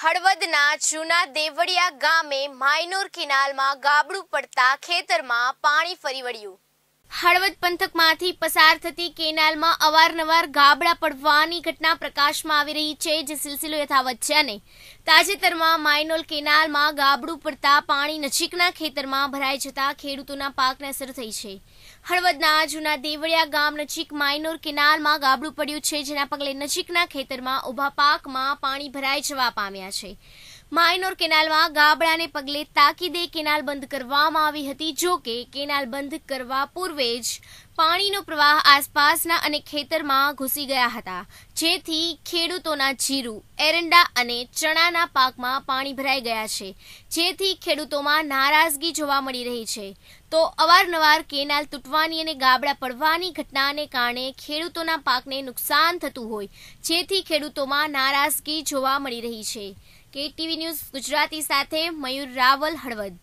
હળવદના જૂના દેવડિયા ગામે માયનોર કિનાલમાં ગાબડું પડતા ખેતરમાં પાણી ફરી વળ્યું હળવદ પંથકમાંથી પસાર થતી કેનાલમાં અવારનવાર ગાબડા પડવાની ઘટના પ્રકાશમાં આવી રહી છે જે સિલસિલો યથાવત છે અને તાજેતરમાં માઇનોલ કેનાલમાં ગાબડું પડતા પાણી નજીકના ખેતરમાં ભરાઈ જતા ખેડૂતોના પાકને અસર થઈ છે હળવદના જૂના દેવળિયા ગામ નજીક માઇનોર કેનાલમાં ગાબડું પડ્યું છે જેના પગલે નજીકના ખેતરમાં ઊભા પાકમાં પાણી ભરાઈ જવા પામ્યા છે માઇનોર કેનાલમાં ગાબડાને પગલે તાકીદે કેનાલ બંધ કરવામાં આવી હતી જો કે કેનાલ બંધ કરવા પૂર્વે જ પાણીનો પ્રવાહ આસપાસના અને ખેતરમાં ઘૂસી ગયા હતા જેથી ખેડૂતોના જીરું એરંડા અને ચણાના પાકમાં પાણી ભરાઈ ગયા છે જેથી ખેડૂતોમાં નારાજગી જોવા મળી રહી છે તો અવારનવાર કેનાલ તૂટવાની અને ગાબડા પડવાની ઘટનાને કારણે ખેડૂતોના પાકને નુકસાન થતું હોય જેથી ખેડૂતોમાં નારાજગી જોવા મળી રહી છે કેટીવી ન્યૂઝ ગુજરાતી સાથે મયુર રાવલ હળવદ